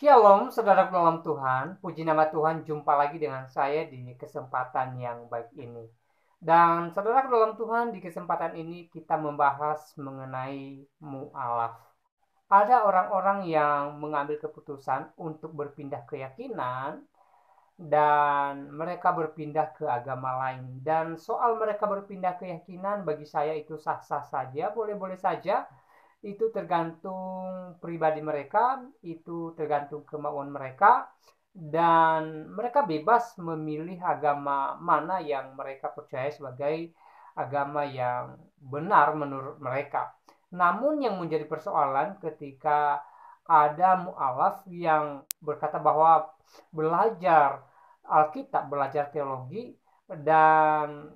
Shalom, saudara dalam Tuhan. Puji nama Tuhan, jumpa lagi dengan saya di kesempatan yang baik ini. Dan saudara dalam Tuhan, di kesempatan ini kita membahas mengenai mu'alaf. Ada orang-orang yang mengambil keputusan untuk berpindah keyakinan dan mereka berpindah ke agama lain. Dan soal mereka berpindah keyakinan bagi saya itu sah-sah saja, boleh-boleh saja. -boleh saja itu tergantung pribadi mereka, itu tergantung kemauan mereka, dan mereka bebas memilih agama mana yang mereka percaya sebagai agama yang benar menurut mereka. Namun yang menjadi persoalan ketika ada mu'alaf yang berkata bahwa belajar Alkitab, belajar teologi, dan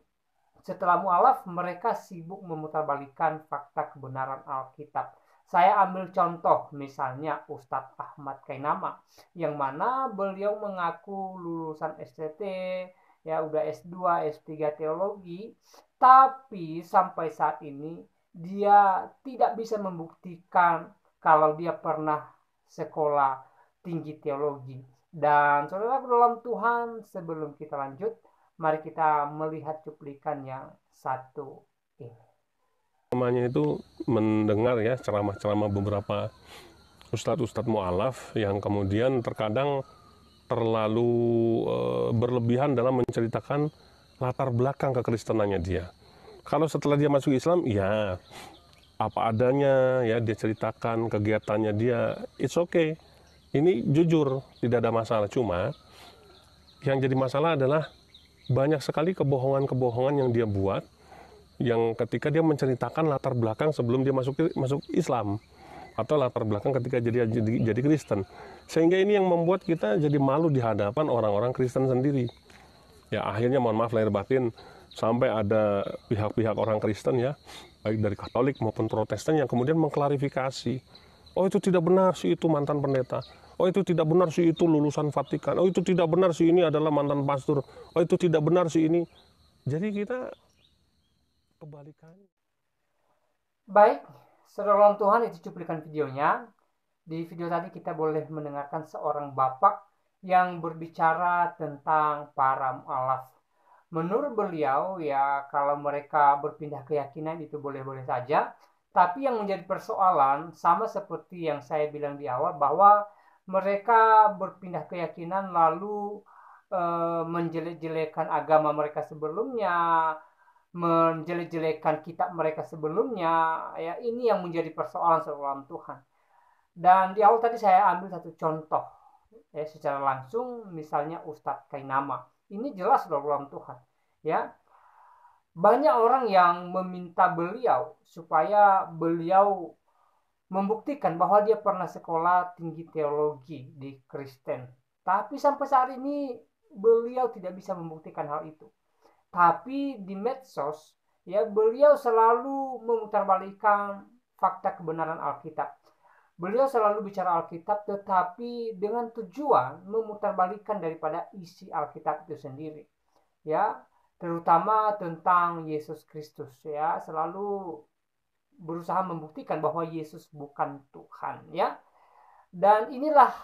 setelah mualaf, mereka sibuk memutarbalikan fakta kebenaran Alkitab. Saya ambil contoh misalnya Ustadz Ahmad Kainama yang mana beliau mengaku lulusan STT ya udah S2, S3 teologi tapi sampai saat ini dia tidak bisa membuktikan kalau dia pernah sekolah tinggi teologi. Dan saudara dalam Tuhan sebelum kita lanjut Mari kita melihat cuplikan yang satu ini. Namanya itu mendengar ya ceramah-ceramah beberapa ustadz-ustadz mu'alaf yang kemudian terkadang terlalu e, berlebihan dalam menceritakan latar belakang kekristenannya dia. Kalau setelah dia masuk Islam, ya apa adanya ya dia ceritakan kegiatannya dia, it's okay. Ini jujur, tidak ada masalah. Cuma yang jadi masalah adalah banyak sekali kebohongan-kebohongan yang dia buat yang ketika dia menceritakan latar belakang sebelum dia masuk masuk Islam atau latar belakang ketika jadi jadi, jadi Kristen sehingga ini yang membuat kita jadi malu di hadapan orang-orang Kristen sendiri ya akhirnya mohon maaf lahir batin sampai ada pihak-pihak orang Kristen ya baik dari Katolik maupun Protestan yang kemudian mengklarifikasi oh itu tidak benar sih itu mantan pendeta Oh itu tidak benar sih itu lulusan Vatikan. Oh itu tidak benar sih ini adalah mantan pastor. Oh itu tidak benar sih ini. Jadi kita kebalikan. Baik, saudara Tuhan itu cuplikan videonya. Di video tadi kita boleh mendengarkan seorang bapak yang berbicara tentang para mu'alaf. Menurut beliau ya kalau mereka berpindah keyakinan itu boleh-boleh saja. Tapi yang menjadi persoalan sama seperti yang saya bilang di awal bahwa mereka berpindah keyakinan lalu e, menjelek-jelekan agama mereka sebelumnya, menjelek-jelekan kitab mereka sebelumnya. Ya, ini yang menjadi persoalan seorang Tuhan. Dan di awal tadi saya ambil satu contoh ya secara langsung misalnya Ustadz Kainama. Ini jelas dalam Tuhan. Ya, banyak orang yang meminta beliau supaya beliau membuktikan bahwa dia pernah sekolah tinggi teologi di Kristen. Tapi sampai saat ini beliau tidak bisa membuktikan hal itu. Tapi di medsos ya beliau selalu memutarbalikkan fakta kebenaran Alkitab. Beliau selalu bicara Alkitab tetapi dengan tujuan memutarbalikkan daripada isi Alkitab itu sendiri. Ya, terutama tentang Yesus Kristus ya, selalu berusaha membuktikan bahwa Yesus bukan Tuhan ya. Dan inilah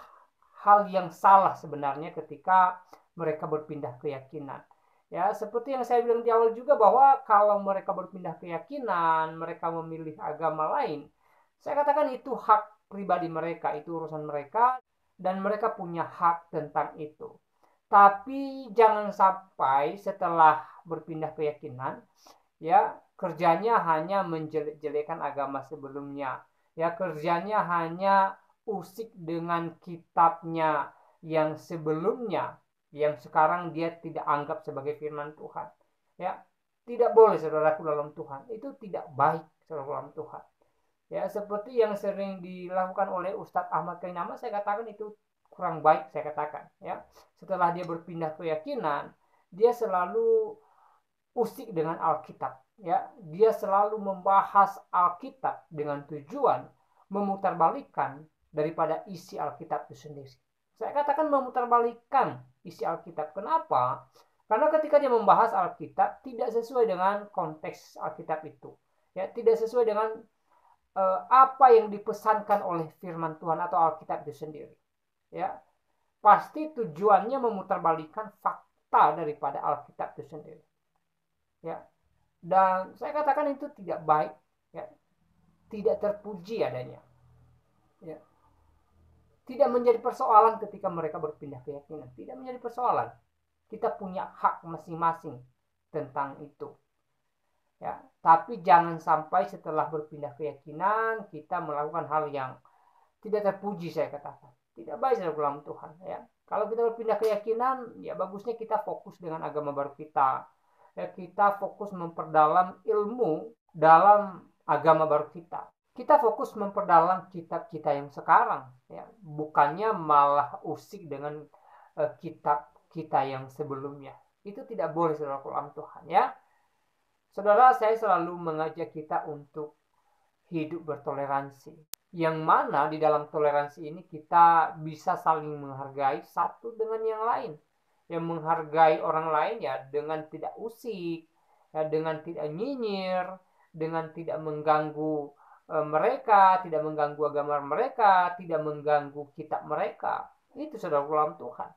hal yang salah sebenarnya ketika mereka berpindah keyakinan. Ya, seperti yang saya bilang di awal juga bahwa kalau mereka berpindah keyakinan, mereka memilih agama lain. Saya katakan itu hak pribadi mereka, itu urusan mereka dan mereka punya hak tentang itu. Tapi jangan sampai setelah berpindah keyakinan, ya kerjanya hanya menjelek-jelekan agama sebelumnya ya kerjanya hanya usik dengan kitabnya yang sebelumnya yang sekarang dia tidak anggap sebagai firman Tuhan ya tidak boleh saudaraku dalam Tuhan itu tidak baik saudaraku dalam Tuhan ya seperti yang sering dilakukan oleh Ustadz Ahmad Kainama saya katakan itu kurang baik saya katakan ya setelah dia berpindah keyakinan dia selalu usik dengan Alkitab. Ya, dia selalu membahas Alkitab dengan tujuan memutarbalikkan daripada isi Alkitab itu sendiri. Saya katakan memutarbalikkan isi Alkitab. Kenapa? Karena ketika dia membahas Alkitab tidak sesuai dengan konteks Alkitab itu. Ya, tidak sesuai dengan uh, apa yang dipesankan oleh firman Tuhan atau Alkitab itu sendiri. Ya. Pasti tujuannya memutarbalikkan fakta daripada Alkitab itu sendiri ya dan saya katakan itu tidak baik ya tidak terpuji adanya ya tidak menjadi persoalan ketika mereka berpindah keyakinan tidak menjadi persoalan kita punya hak masing-masing tentang itu ya tapi jangan sampai setelah berpindah keyakinan kita melakukan hal yang tidak terpuji saya katakan tidak baik dalam ulang Tuhan ya kalau kita berpindah keyakinan ya bagusnya kita fokus dengan agama baru kita ya, kita fokus memperdalam ilmu dalam agama baru kita. Kita fokus memperdalam kitab kita yang sekarang, ya. bukannya malah usik dengan uh, eh, kitab kita yang sebelumnya. Itu tidak boleh saudara Quran Tuhan ya. Saudara, saya selalu mengajak kita untuk hidup bertoleransi. Yang mana di dalam toleransi ini kita bisa saling menghargai satu dengan yang lain yang menghargai orang lain ya dengan tidak usik, ya dengan tidak nyinyir, dengan tidak mengganggu e, mereka, tidak mengganggu agama mereka, tidak mengganggu kitab mereka. Itu saudara ulam Tuhan.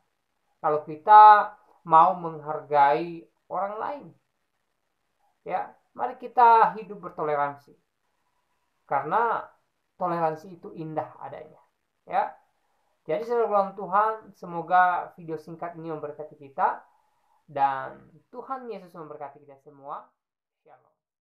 Kalau kita mau menghargai orang lain. Ya, mari kita hidup bertoleransi. Karena toleransi itu indah adanya. Ya, jadi saudara ulang Tuhan, semoga video singkat ini memberkati kita dan Tuhan Yesus memberkati kita semua. Shalom.